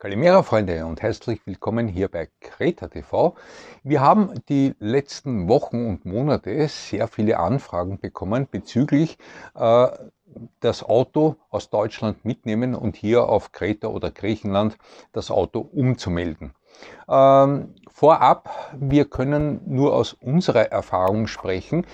Kalimera Freunde und herzlich willkommen hier bei Kreta TV. Wir haben die letzten Wochen und Monate sehr viele Anfragen bekommen bezüglich äh, das Auto aus Deutschland mitnehmen und hier auf Kreta oder Griechenland das Auto umzumelden. Ähm, vorab, wir können nur aus unserer Erfahrung sprechen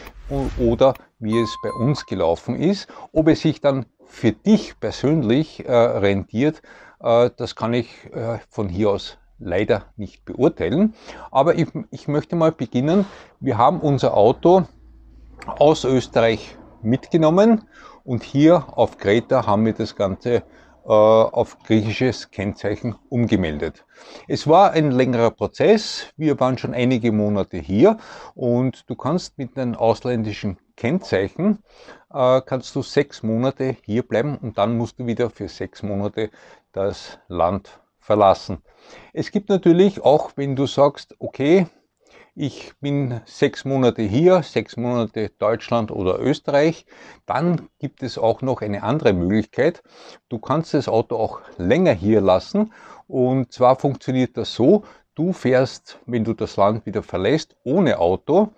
oder wie es bei uns gelaufen ist. Ob es sich dann für dich persönlich äh, rentiert, äh, das kann ich äh, von hier aus leider nicht beurteilen. Aber ich, ich möchte mal beginnen. Wir haben unser Auto aus Österreich mitgenommen und hier auf Kreta haben wir das Ganze äh, auf griechisches Kennzeichen umgemeldet. Es war ein längerer Prozess. Wir waren schon einige Monate hier und du kannst mit einem ausländischen Kennzeichen, äh, kannst du sechs Monate hier bleiben und dann musst du wieder für sechs Monate das Land verlassen. Es gibt natürlich auch, wenn du sagst, okay, ich bin sechs Monate hier, sechs Monate Deutschland oder Österreich, dann gibt es auch noch eine andere Möglichkeit. Du kannst das Auto auch länger hier lassen und zwar funktioniert das so, Du fährst, wenn du das Land wieder verlässt, ohne Auto,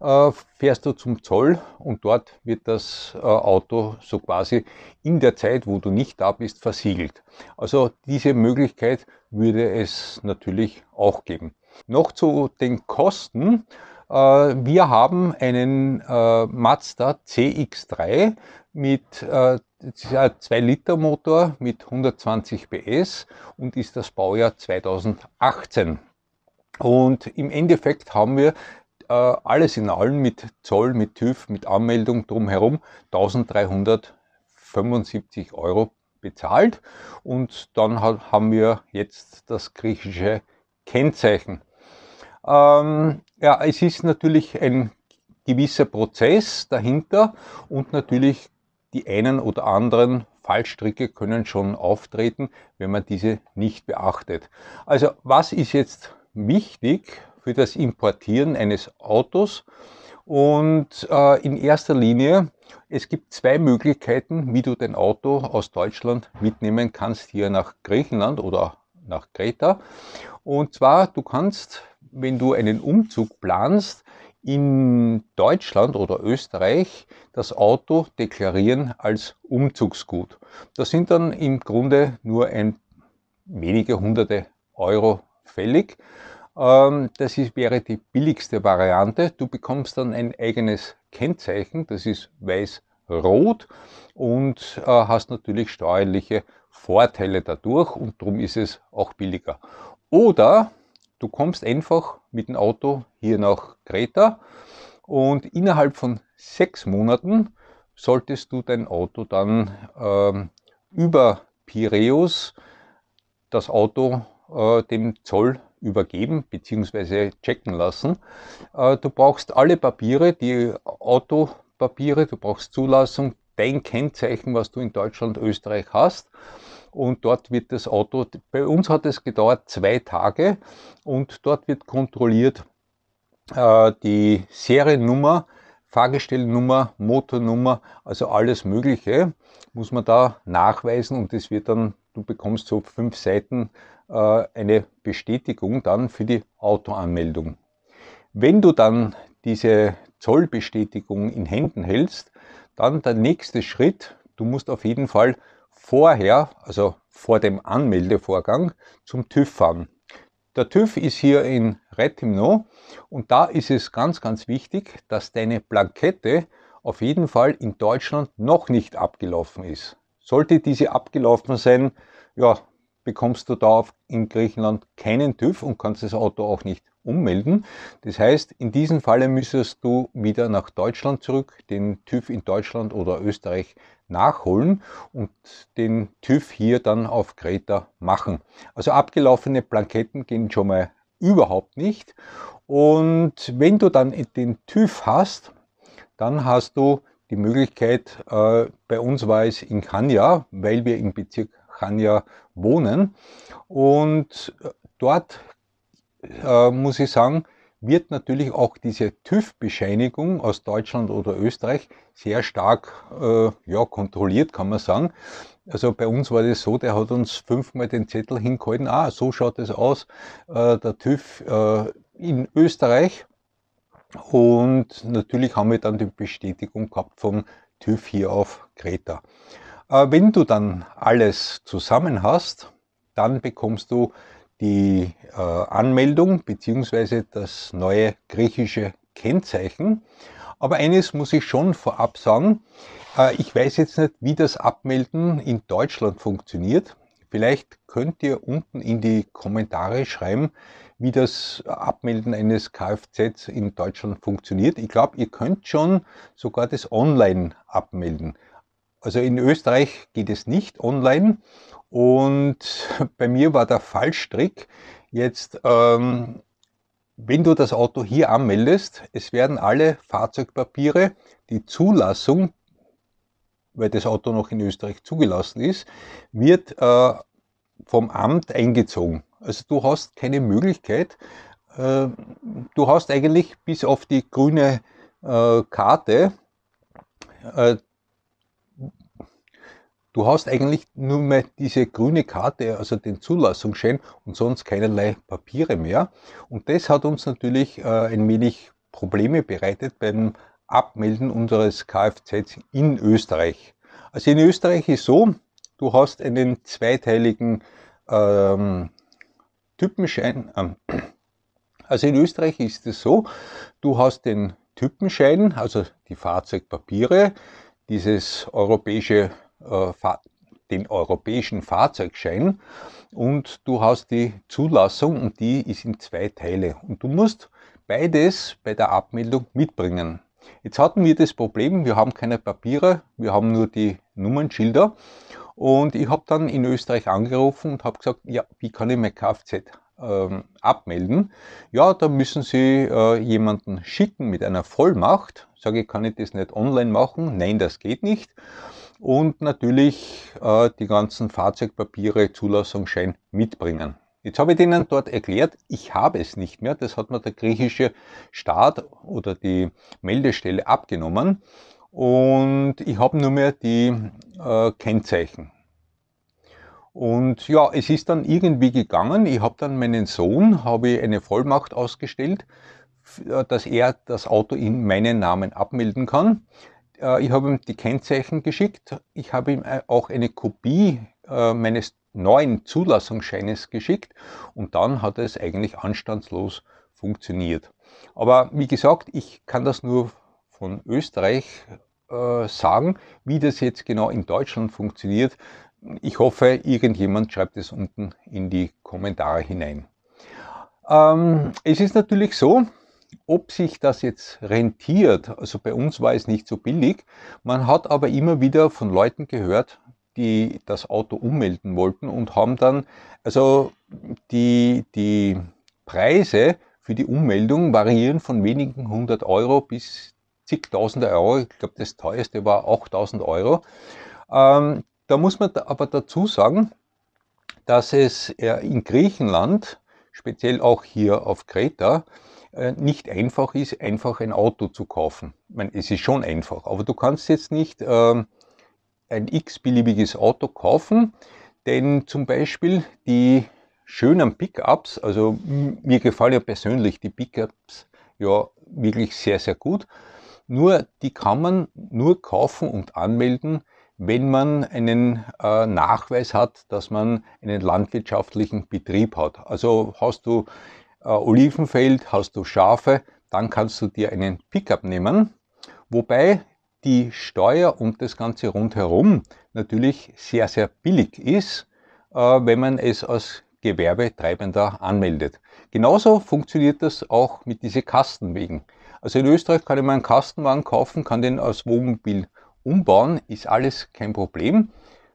äh, fährst du zum Zoll und dort wird das äh, Auto so quasi in der Zeit, wo du nicht da bist, versiegelt. Also diese Möglichkeit würde es natürlich auch geben. Noch zu den Kosten. Äh, wir haben einen Mazda CX3 mit das ist ein 2-Liter-Motor mit 120 PS und ist das Baujahr 2018. Und im Endeffekt haben wir äh, alles in allem mit Zoll, mit TÜV, mit Anmeldung drumherum 1375 Euro bezahlt. Und dann hat, haben wir jetzt das griechische Kennzeichen. Ähm, ja, es ist natürlich ein gewisser Prozess dahinter und natürlich die einen oder anderen Fallstricke können schon auftreten, wenn man diese nicht beachtet. Also was ist jetzt wichtig für das Importieren eines Autos? Und äh, in erster Linie, es gibt zwei Möglichkeiten, wie du dein Auto aus Deutschland mitnehmen kannst, hier nach Griechenland oder nach Kreta. Und zwar, du kannst, wenn du einen Umzug planst, in Deutschland oder Österreich das Auto deklarieren als Umzugsgut. Das sind dann im Grunde nur ein wenige hunderte Euro fällig. Ähm, das ist, wäre die billigste Variante. Du bekommst dann ein eigenes Kennzeichen, das ist weiß-rot und äh, hast natürlich steuerliche Vorteile dadurch und darum ist es auch billiger. Oder Du kommst einfach mit dem Auto hier nach Kreta und innerhalb von sechs Monaten solltest du dein Auto dann ähm, über Piräus das Auto äh, dem Zoll übergeben bzw. checken lassen. Äh, du brauchst alle Papiere, die Autopapiere, du brauchst Zulassung, dein Kennzeichen, was du in Deutschland, Österreich hast und dort wird das Auto, bei uns hat es gedauert zwei Tage und dort wird kontrolliert äh, die Seriennummer, Fahrgestellnummer, Motornummer, also alles Mögliche muss man da nachweisen und es wird dann, du bekommst so fünf Seiten äh, eine Bestätigung dann für die Autoanmeldung. Wenn du dann diese Zollbestätigung in Händen hältst, dann der nächste Schritt, du musst auf jeden Fall vorher, also vor dem Anmeldevorgang, zum TÜV fahren. Der TÜV ist hier in Retimno und da ist es ganz, ganz wichtig, dass deine Blankette auf jeden Fall in Deutschland noch nicht abgelaufen ist. Sollte diese abgelaufen sein, ja, bekommst du da in Griechenland keinen TÜV und kannst das Auto auch nicht ummelden. Das heißt, in diesem Falle müsstest du wieder nach Deutschland zurück, den TÜV in Deutschland oder Österreich nachholen und den TÜV hier dann auf Kreta machen. Also abgelaufene Blanketten gehen schon mal überhaupt nicht. Und wenn du dann den TÜV hast, dann hast du die Möglichkeit, äh, bei uns war es in Kanya, weil wir im Bezirk Kanya wohnen. Und äh, dort äh, muss ich sagen, wird natürlich auch diese TÜV-Bescheinigung aus Deutschland oder Österreich sehr stark äh, ja, kontrolliert, kann man sagen. Also bei uns war das so, der hat uns fünfmal den Zettel hingehalten, ah, so schaut es aus, äh, der TÜV äh, in Österreich. Und natürlich haben wir dann die Bestätigung gehabt vom TÜV hier auf Kreta. Äh, wenn du dann alles zusammen hast, dann bekommst du die äh, Anmeldung bzw. das neue griechische Kennzeichen. Aber eines muss ich schon vorab sagen. Äh, ich weiß jetzt nicht, wie das Abmelden in Deutschland funktioniert. Vielleicht könnt ihr unten in die Kommentare schreiben, wie das Abmelden eines Kfz in Deutschland funktioniert. Ich glaube, ihr könnt schon sogar das online abmelden. Also in Österreich geht es nicht online und bei mir war der Fallstrick jetzt, ähm, wenn du das Auto hier anmeldest, es werden alle Fahrzeugpapiere, die Zulassung, weil das Auto noch in Österreich zugelassen ist, wird äh, vom Amt eingezogen. Also du hast keine Möglichkeit, äh, du hast eigentlich bis auf die grüne äh, Karte äh, Du hast eigentlich nur mehr diese grüne Karte, also den Zulassungsschein und sonst keinerlei Papiere mehr. Und das hat uns natürlich äh, ein wenig Probleme bereitet beim Abmelden unseres Kfz in Österreich. Also in Österreich ist so, du hast einen zweiteiligen ähm, Typenschein. Äh, also in Österreich ist es so, du hast den Typenschein, also die Fahrzeugpapiere, dieses europäische den europäischen Fahrzeugschein und du hast die Zulassung und die ist in zwei Teile. Und du musst beides bei der Abmeldung mitbringen. Jetzt hatten wir das Problem, wir haben keine Papiere, wir haben nur die Nummernschilder. Und ich habe dann in Österreich angerufen und habe gesagt, ja, wie kann ich mein Kfz ähm, abmelden? Ja, da müssen Sie äh, jemanden schicken mit einer Vollmacht. Sage ich, kann ich das nicht online machen? Nein, das geht nicht und natürlich äh, die ganzen Fahrzeugpapiere, Zulassungsschein mitbringen. Jetzt habe ich denen dort erklärt, ich habe es nicht mehr. Das hat mir der griechische Staat oder die Meldestelle abgenommen. Und ich habe nur mehr die äh, Kennzeichen. Und ja, es ist dann irgendwie gegangen. Ich habe dann meinen Sohn, habe ich eine Vollmacht ausgestellt, äh, dass er das Auto in meinen Namen abmelden kann. Äh, ich habe ihm die Kennzeichen geschickt. Ich habe ihm äh, auch eine Kopie äh, meines neuen Zulassungsscheines geschickt und dann hat es eigentlich anstandslos funktioniert. Aber wie gesagt, ich kann das nur von Österreich sagen, wie das jetzt genau in Deutschland funktioniert. Ich hoffe, irgendjemand schreibt es unten in die Kommentare hinein. Ähm, es ist natürlich so, ob sich das jetzt rentiert, also bei uns war es nicht so billig, man hat aber immer wieder von Leuten gehört, die das Auto ummelden wollten und haben dann, also die, die Preise für die Ummeldung variieren von wenigen hundert Euro bis zigtausende Euro. Ich glaube, das teuerste war 8000 Euro. Ähm, da muss man aber dazu sagen, dass es äh, in Griechenland, speziell auch hier auf Kreta, äh, nicht einfach ist, einfach ein Auto zu kaufen. Ich meine, es ist schon einfach, aber du kannst jetzt nicht ähm, ein x-beliebiges Auto kaufen, denn zum Beispiel die schönen Pickups, also mir gefallen ja persönlich die Pickups ja wirklich sehr, sehr gut. Nur die kann man nur kaufen und anmelden, wenn man einen äh, Nachweis hat, dass man einen landwirtschaftlichen Betrieb hat. Also hast du äh, Olivenfeld, hast du Schafe, dann kannst du dir einen Pickup nehmen. Wobei die Steuer und das Ganze rundherum natürlich sehr, sehr billig ist, äh, wenn man es als Gewerbetreibender anmeldet. Genauso funktioniert das auch mit diesen Kastenwegen. Also in Österreich kann ich mir einen Kastenwagen kaufen, kann den als Wohnmobil umbauen, ist alles kein Problem.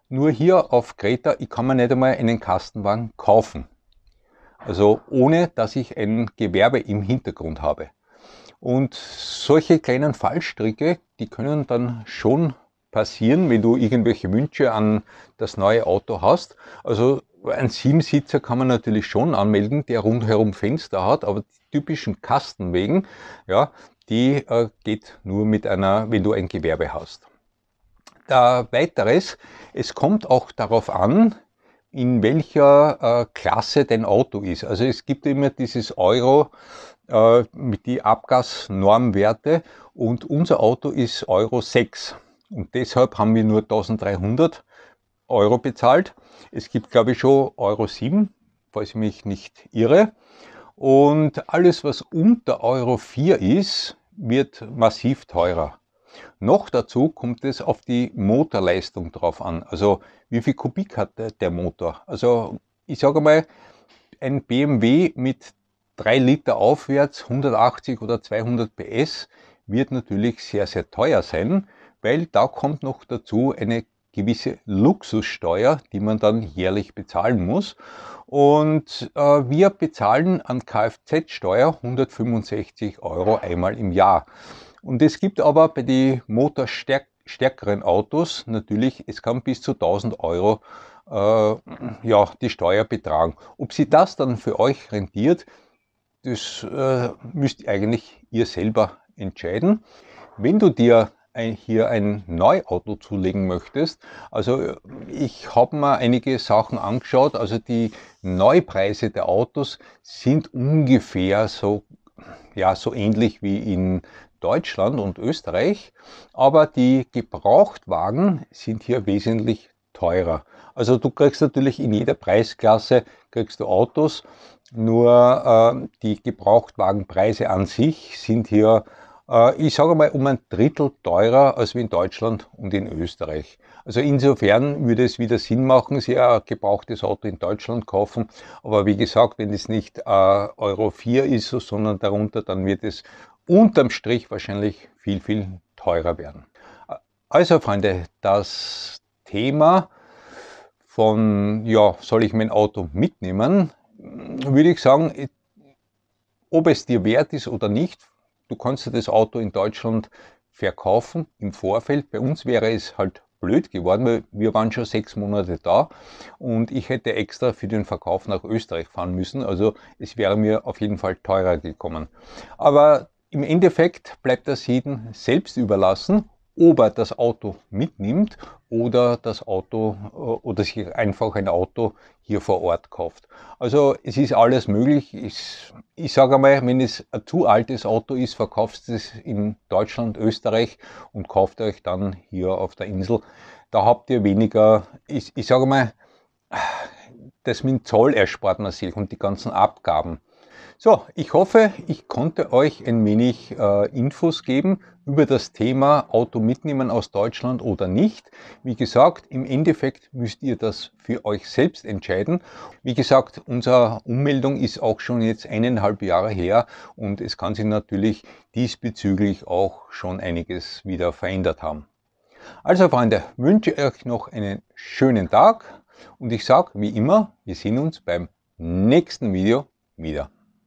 Nur hier auf Kreta, ich kann mir nicht einmal einen Kastenwagen kaufen. Also ohne, dass ich ein Gewerbe im Hintergrund habe. Und solche kleinen Fallstricke, die können dann schon passieren, wenn du irgendwelche Wünsche an das neue Auto hast. Also ein Siebensitzer kann man natürlich schon anmelden, der rundherum Fenster hat, aber die typischen Kastenwegen, ja, die äh, geht nur mit einer, wenn du ein Gewerbe hast. Da weiteres, es kommt auch darauf an, in welcher äh, Klasse dein Auto ist. Also es gibt immer dieses Euro äh, mit die Abgasnormwerte und unser Auto ist Euro 6 und deshalb haben wir nur 1300 Euro bezahlt. Es gibt glaube ich schon Euro 7, falls ich mich nicht irre. Und alles, was unter Euro 4 ist, wird massiv teurer. Noch dazu kommt es auf die Motorleistung drauf an. Also wie viel Kubik hat der Motor? Also ich sage mal, ein BMW mit 3 Liter aufwärts, 180 oder 200 PS, wird natürlich sehr, sehr teuer sein, weil da kommt noch dazu eine gewisse Luxussteuer, die man dann jährlich bezahlen muss. Und äh, wir bezahlen an Kfz-Steuer 165 Euro einmal im Jahr. Und es gibt aber bei den motorstärkeren Autos natürlich, es kann bis zu 1000 Euro äh, ja, die Steuer betragen. Ob sie das dann für euch rentiert, das äh, müsst eigentlich ihr selber entscheiden. Wenn du dir ein, hier ein Neuauto zulegen möchtest, also äh, ich habe mir einige Sachen angeschaut, also die Neupreise der Autos sind ungefähr so ja, so ähnlich wie in Deutschland und Österreich, aber die Gebrauchtwagen sind hier wesentlich teurer. Also du kriegst natürlich in jeder Preisklasse kriegst du Autos, nur äh, die Gebrauchtwagenpreise an sich sind hier, äh, ich sage mal, um ein Drittel teurer als in Deutschland und in Österreich. Also insofern würde es wieder Sinn machen, Sie ein gebrauchtes Auto in Deutschland kaufen. Aber wie gesagt, wenn es nicht äh, Euro 4 ist, sondern darunter, dann wird es unterm Strich wahrscheinlich viel, viel teurer werden. Also Freunde, das Thema von, ja, soll ich mein Auto mitnehmen, würde ich sagen, ob es dir wert ist oder nicht, du kannst das Auto in Deutschland verkaufen im Vorfeld. Bei uns wäre es halt blöd geworden, weil wir waren schon sechs Monate da und ich hätte extra für den Verkauf nach Österreich fahren müssen. Also es wäre mir auf jeden Fall teurer gekommen. Aber im Endeffekt bleibt das jedem selbst überlassen, ob er das Auto mitnimmt oder das Auto äh, oder sich einfach ein Auto hier vor Ort kauft. Also es ist alles möglich. Ich, ich sage einmal, wenn es ein zu altes Auto ist, verkauft es in Deutschland, Österreich und kauft euch dann hier auf der Insel. Da habt ihr weniger, ich, ich sage mal, das mit dem Zoll erspart man sich und die ganzen Abgaben. So, ich hoffe, ich konnte euch ein wenig äh, Infos geben über das Thema Auto mitnehmen aus Deutschland oder nicht. Wie gesagt, im Endeffekt müsst ihr das für euch selbst entscheiden. Wie gesagt, unsere Ummeldung ist auch schon jetzt eineinhalb Jahre her und es kann sich natürlich diesbezüglich auch schon einiges wieder verändert haben. Also Freunde, wünsche euch noch einen schönen Tag und ich sage wie immer, wir sehen uns beim nächsten Video wieder.